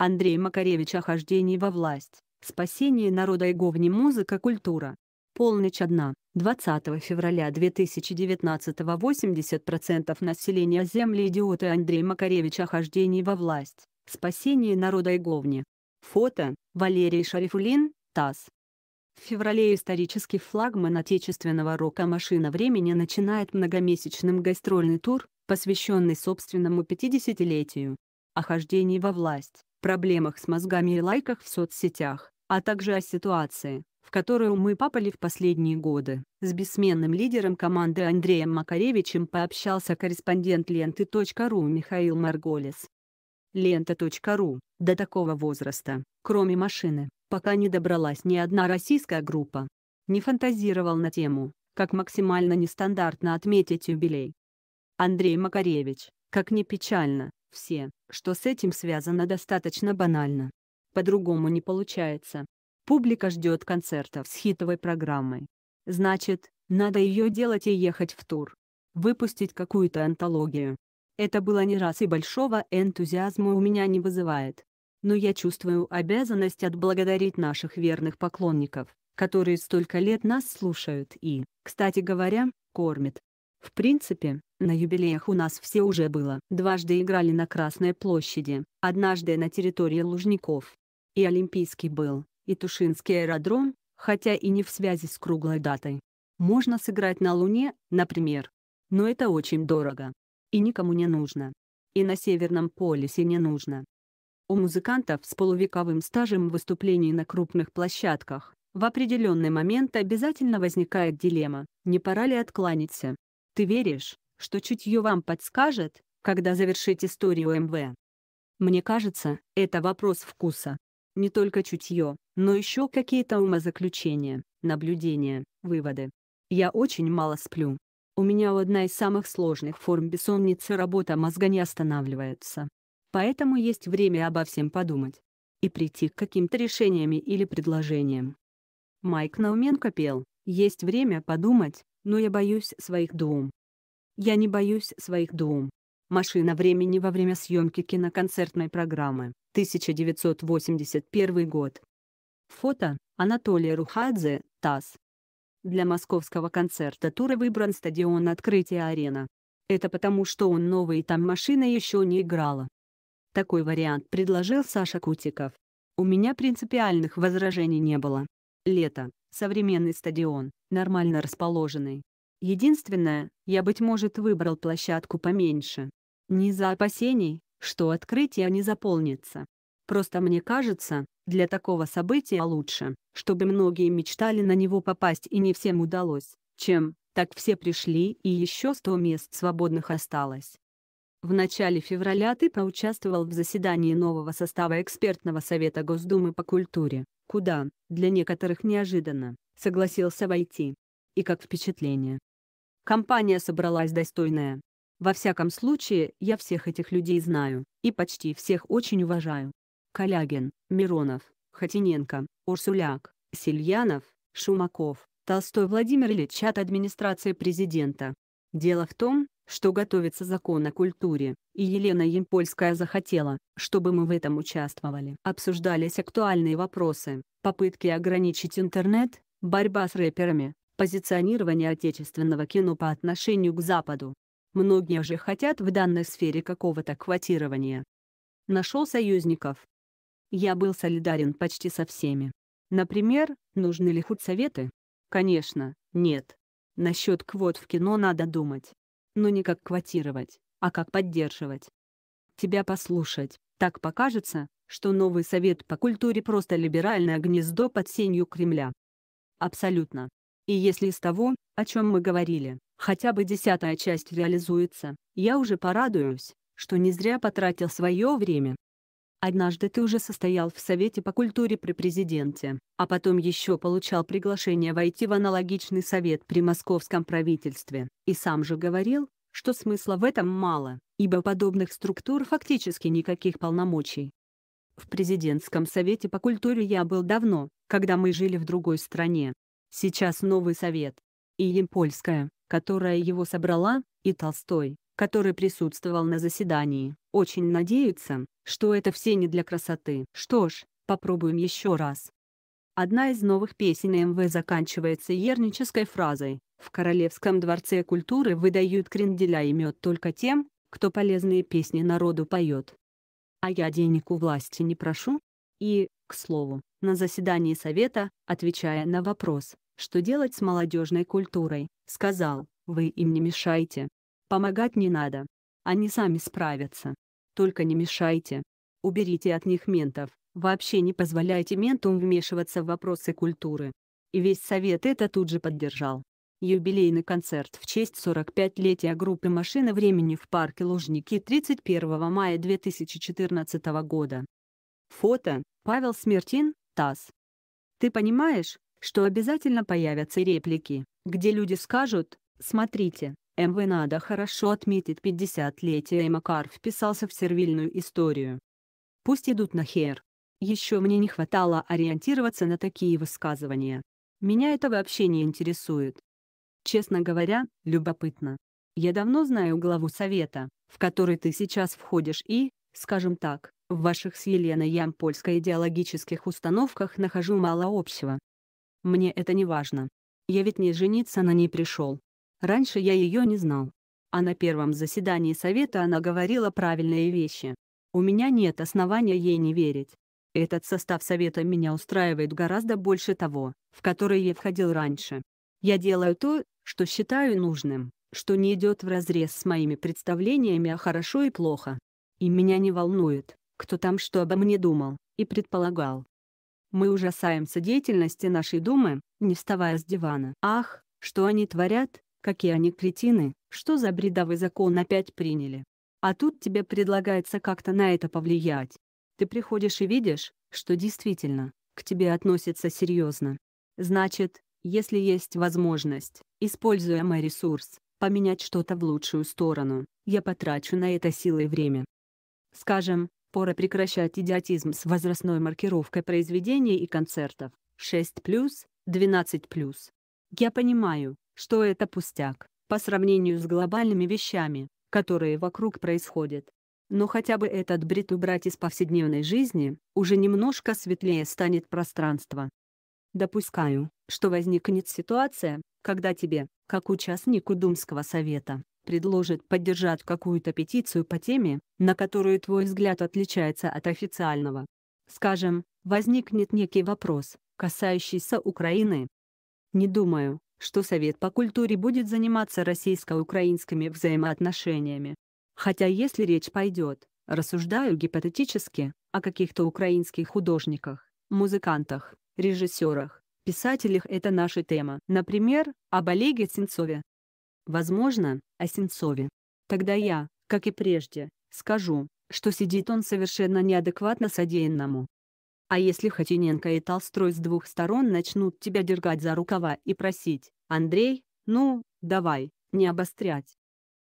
Андрей Макаревич Охождение во власть, спасение народа и говне музыка культура. Полночь одна, 20 февраля 2019 80% населения земли идиоты Андрей Макаревич Охождение во власть, спасение народа и говне. Фото, Валерий Шарифулин, ТАСС. В феврале исторический флагман отечественного рока «Машина времени» начинает многомесячным гастрольный тур, посвященный собственному 50-летию. Охождение во власть, проблемах с мозгами и лайках в соцсетях, а также о ситуации, в которую мы попали в последние годы. С бессменным лидером команды Андреем Макаревичем пообщался корреспондент ленты.ру Михаил Марголес. Лента.ру до такого возраста, кроме машины, пока не добралась ни одна российская группа. Не фантазировал на тему, как максимально нестандартно отметить юбилей. Андрей Макаревич, как ни печально, все, что с этим связано, достаточно банально. По-другому не получается. Публика ждет концертов с хитовой программой. Значит, надо ее делать и ехать в тур. Выпустить какую-то антологию. Это было не раз и большого энтузиазма у меня не вызывает. Но я чувствую обязанность отблагодарить наших верных поклонников, которые столько лет нас слушают и, кстати говоря, кормят. В принципе, на юбилеях у нас все уже было. Дважды играли на Красной площади, однажды на территории Лужников. И Олимпийский был, и Тушинский аэродром, хотя и не в связи с круглой датой. Можно сыграть на Луне, например. Но это очень дорого. И никому не нужно. И на Северном полюсе не нужно. У музыкантов с полувековым стажем выступлений на крупных площадках в определенный момент обязательно возникает дилемма, не пора ли откланяться, ты веришь, что чутье вам подскажет, когда завершить историю МВ? Мне кажется, это вопрос вкуса. Не только чутье, но еще какие-то умозаключения, наблюдения, выводы. Я очень мало сплю. У меня одна из самых сложных форм бессонницы работа мозга не останавливается. Поэтому есть время обо всем подумать. И прийти к каким-то решениям или предложениям. Майк Науменко пел «Есть время подумать, но я боюсь своих дум». Я не боюсь своих дум. Машина времени во время съемки киноконцертной программы. 1981 год. Фото Анатолий Рухадзе, ТАСС. Для московского концерта тура выбран стадион «Открытие арена». Это потому, что он новый и там машина еще не играла. Такой вариант предложил Саша Кутиков. У меня принципиальных возражений не было. Лето, современный стадион, нормально расположенный, Единственное, я, быть может, выбрал площадку поменьше. Не из-за опасений, что открытие не заполнится. Просто мне кажется, для такого события лучше, чтобы многие мечтали на него попасть и не всем удалось, чем так все пришли и еще сто мест свободных осталось. В начале февраля ты поучаствовал в заседании нового состава экспертного совета Госдумы по культуре, куда, для некоторых неожиданно, согласился войти. И как впечатление? Компания собралась достойная. Во всяком случае, я всех этих людей знаю, и почти всех очень уважаю. Калягин, Миронов, Хотиненко, Урсуляк, Сильянов, Шумаков, Толстой Владимир Ильич от администрации президента. Дело в том, что готовится закон о культуре, и Елена Емпольская захотела, чтобы мы в этом участвовали. Обсуждались актуальные вопросы, попытки ограничить интернет, борьба с рэперами, позиционирование отечественного кино по отношению к Западу. Многие же хотят в данной сфере какого-то квотирования. Нашел союзников. Я был солидарен почти со всеми. Например, нужны ли худсоветы? Конечно, нет. Насчет квот в кино надо думать. Но не как квотировать, а как поддерживать. Тебя послушать, так покажется, что новый совет по культуре просто либеральное гнездо под сенью Кремля. Абсолютно. И если из того, о чем мы говорили, хотя бы десятая часть реализуется, я уже порадуюсь, что не зря потратил свое время. Однажды ты уже состоял в Совете по культуре при президенте, а потом еще получал приглашение войти в аналогичный совет при московском правительстве, и сам же говорил, что смысла в этом мало, ибо подобных структур фактически никаких полномочий. В президентском совете по культуре я был давно, когда мы жили в другой стране, Сейчас Новый Совет, и Емпольская, которая его собрала, и Толстой, который присутствовал на заседании, очень надеются, что это все не для красоты. Что ж, попробуем еще раз. Одна из новых песен МВ заканчивается ернической фразой «В Королевском дворце культуры выдают кренделя и мед только тем, кто полезные песни народу поет. А я денег у власти не прошу. И, к слову, на заседании Совета, отвечая на вопрос, что делать с молодежной культурой, сказал, вы им не мешайте. Помогать не надо. Они сами справятся. Только не мешайте. Уберите от них ментов, вообще не позволяйте ментам вмешиваться в вопросы культуры. И весь совет это тут же поддержал. Юбилейный концерт в честь 45-летия группы «Машина времени» в парке Лужники 31 мая 2014 года. Фото – Павел Смертин, Стас. Ты понимаешь, что обязательно появятся реплики, где люди скажут «Смотрите, МВ надо хорошо отметить 50-летие и Макар вписался в сервильную историю. Пусть идут нахер. Еще мне не хватало ориентироваться на такие высказывания. Меня это вообще не интересует. Честно говоря, любопытно. Я давно знаю главу совета, в который ты сейчас входишь и, скажем так, в ваших с Еленой Ямпольской идеологических установках нахожу мало общего. Мне это не важно. Я ведь не жениться на ней пришел. Раньше я ее не знал. А на первом заседании совета она говорила правильные вещи. У меня нет основания ей не верить. Этот состав совета меня устраивает гораздо больше того, в который я входил раньше. Я делаю то, что считаю нужным, что не идет вразрез с моими представлениями о хорошо и плохо. И меня не волнует, кто там что обо мне думал и предполагал. Мы ужасаемся деятельности нашей Думы, не вставая с дивана. Ах, что они творят, какие они кретины, что за бредовый закон опять приняли. А тут тебе предлагается как-то на это повлиять. Ты приходишь и видишь, что действительно, к тебе относятся серьезно. Значит, если есть возможность, используя мой ресурс, поменять что-то в лучшую сторону, я потрачу на это силы и время. Скажем, Пора прекращать идиотизм с возрастной маркировкой произведений и концертов. 6+, 12+. Я понимаю, что это пустяк, по сравнению с глобальными вещами, которые вокруг происходят. Но хотя бы этот бред убрать из повседневной жизни, уже немножко светлее станет пространство. Допускаю, что возникнет ситуация, когда тебе, как участнику Думского совета, предложит поддержать какую-то петицию по теме, на которую твой взгляд отличается от официального. Скажем, возникнет некий вопрос, касающийся Украины. Не думаю, что Совет по культуре будет заниматься российско-украинскими взаимоотношениями. Хотя если речь пойдет, рассуждаю гипотетически, о каких-то украинских художниках, музыкантах, режиссерах, писателях – это наша тема. Например, об Олеге Сенцове, возможно, о Сенцове. Тогда я, как и прежде, скажу, что сидит он совершенно неадекватно содеянному. А если Хотиненко и Толстрой с двух сторон начнут тебя дергать за рукава и просить, «Андрей, ну, давай, не обострять».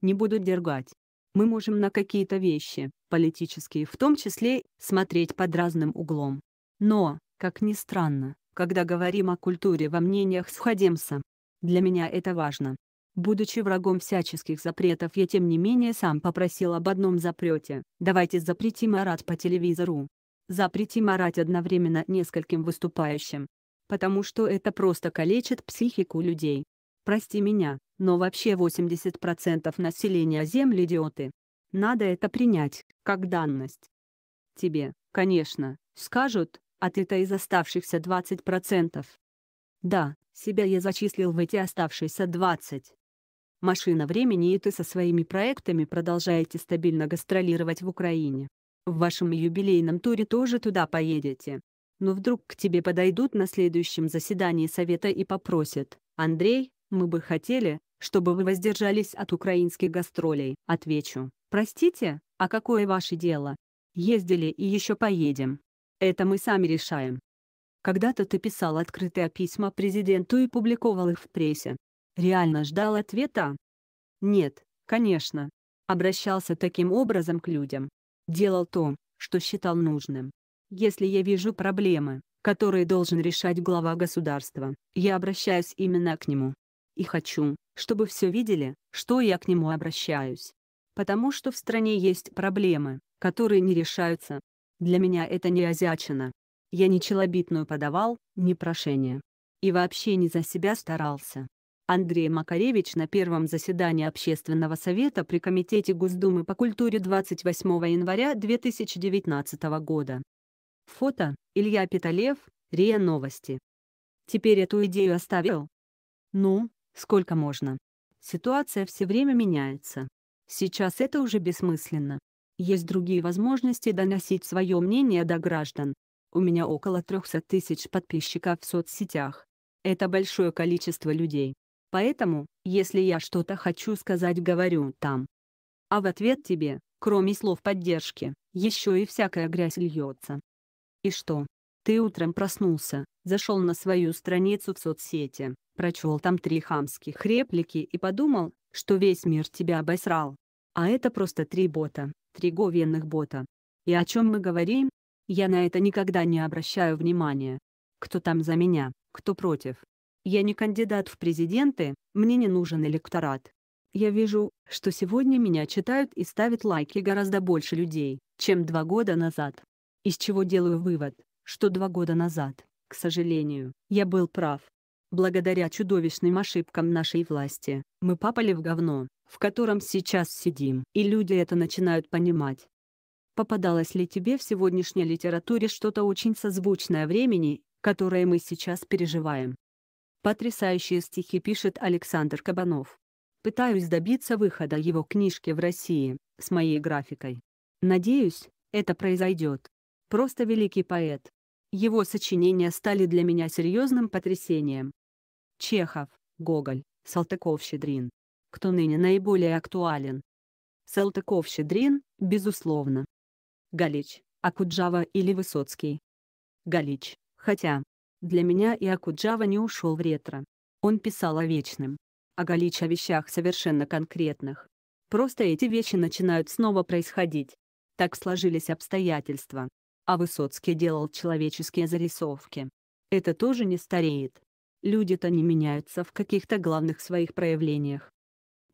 Не буду дергать. Мы можем на какие-то вещи, политические в том числе, смотреть под разным углом. Но, как ни странно, когда говорим о культуре во мнениях сходимся. Для меня это важно. Будучи врагом всяческих запретов, я тем не менее сам попросил об одном запрете. Давайте запретим орать по телевизору. Запретим орать одновременно нескольким выступающим. Потому что это просто калечит психику людей. Прости меня, но вообще 80% населения Земли идиоты. Надо это принять, как данность. Тебе, конечно, скажут, а ты-то из оставшихся 20%. Да, себя я зачислил в эти оставшиеся 20. Машина времени и ты со своими проектами продолжаете стабильно гастролировать в Украине. В вашем юбилейном туре тоже туда поедете. Но вдруг к тебе подойдут на следующем заседании совета и попросят, «Андрей, мы бы хотели, чтобы вы воздержались от украинских гастролей». Отвечу, «Простите, а какое ваше дело? Ездили и еще поедем. Это мы сами решаем». Когда-то ты писал открытые письма президенту и публиковал их в прессе реально ждал ответа? Нет, конечно. Обращался таким образом к людям. Делал то, что считал нужным. Если я вижу проблемы, которые должен решать глава государства, я обращаюсь именно к нему. И хочу, чтобы все видели, что я к нему обращаюсь. Потому что в стране есть проблемы, которые не решаются. Для меня это не азиачина. Я ни челобитную подавал, ни прошение. И вообще не за себя старался. Андрей Макаревич на первом заседании Общественного совета при Комитете Госдумы по культуре 28 января 2019 года. Фото Илья Питалев, РИА Новости. Теперь эту идею оставил? Ну, сколько можно? Ситуация все время меняется. Сейчас это уже бессмысленно. Есть другие возможности доносить свое мнение до граждан. У меня около 300 тысяч подписчиков в соцсетях. Это большое количество людей. Поэтому, если я что-то хочу сказать, говорю там. А в ответ тебе, кроме слов поддержки, еще и всякая грязь льется. И что? Ты утром проснулся, зашел на свою страницу в соцсети, прочел там три хамских реплики и подумал, что весь мир тебя обосрал. А это просто три бота, три говенных бота. И о чем мы говорим? Я на это никогда не обращаю внимания. Кто там за меня, кто против, я не кандидат в президенты, мне не нужен электорат. Я вижу, что сегодня меня читают и ставят лайки гораздо больше людей, чем два года назад. Из чего делаю вывод, что два года назад, к сожалению, я был прав. Благодаря чудовищным ошибкам нашей власти, мы попали в говно, в котором сейчас сидим, и люди это начинают понимать. Попадалось ли тебе в сегодняшней литературе что-то очень созвучное времени, которое мы сейчас переживаем? Потрясающие стихи пишет Александр Кабанов. Пытаюсь добиться выхода его книжки в России, с моей графикой. Надеюсь, это произойдет. Просто великий поэт. Его сочинения стали для меня серьезным потрясением. Чехов, Гоголь, Салтыков-Щедрин. Кто ныне наиболее актуален? Салтыков-Щедрин, безусловно. Галич, Акуджава или Высоцкий. Галич, хотя, для меня и Акуджава не ушел в ретро. Он писал о вечном. О Галича о вещах совершенно конкретных. Просто эти вещи начинают снова происходить. Так сложились обстоятельства. А Высоцкий делал человеческие зарисовки. Это тоже не стареет. Люди-то не меняются в каких-то главных своих проявлениях.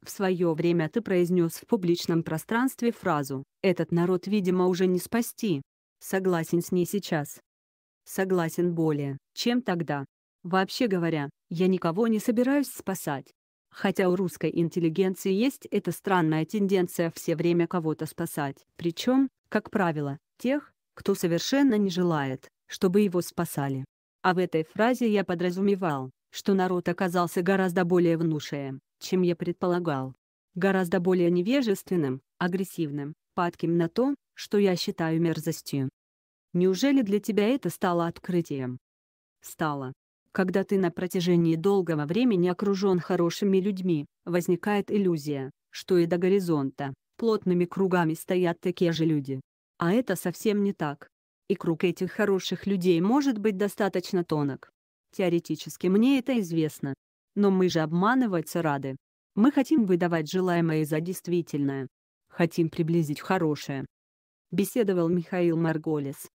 В свое время ты произнес в публичном пространстве фразу «Этот народ, видимо, уже не спасти». Согласен с ней сейчас. Согласен более, чем тогда. Вообще говоря, я никого не собираюсь спасать. Хотя у русской интеллигенции есть эта странная тенденция все время кого-то спасать. Причем, как правило, тех, кто совершенно не желает, чтобы его спасали. А в этой фразе я подразумевал, что народ оказался гораздо более внушаем, чем я предполагал. Гораздо более невежественным, агрессивным, падким на то, что я считаю мерзостью. Неужели для тебя это стало открытием? Стало. Когда ты на протяжении долгого времени окружен хорошими людьми, возникает иллюзия, что и до горизонта, плотными кругами стоят такие же люди. А это совсем не так. И круг этих хороших людей может быть достаточно тонок. Теоретически мне это известно. Но мы же обманываться рады. Мы хотим выдавать желаемое за действительное. Хотим приблизить хорошее. Беседовал Михаил Марголес.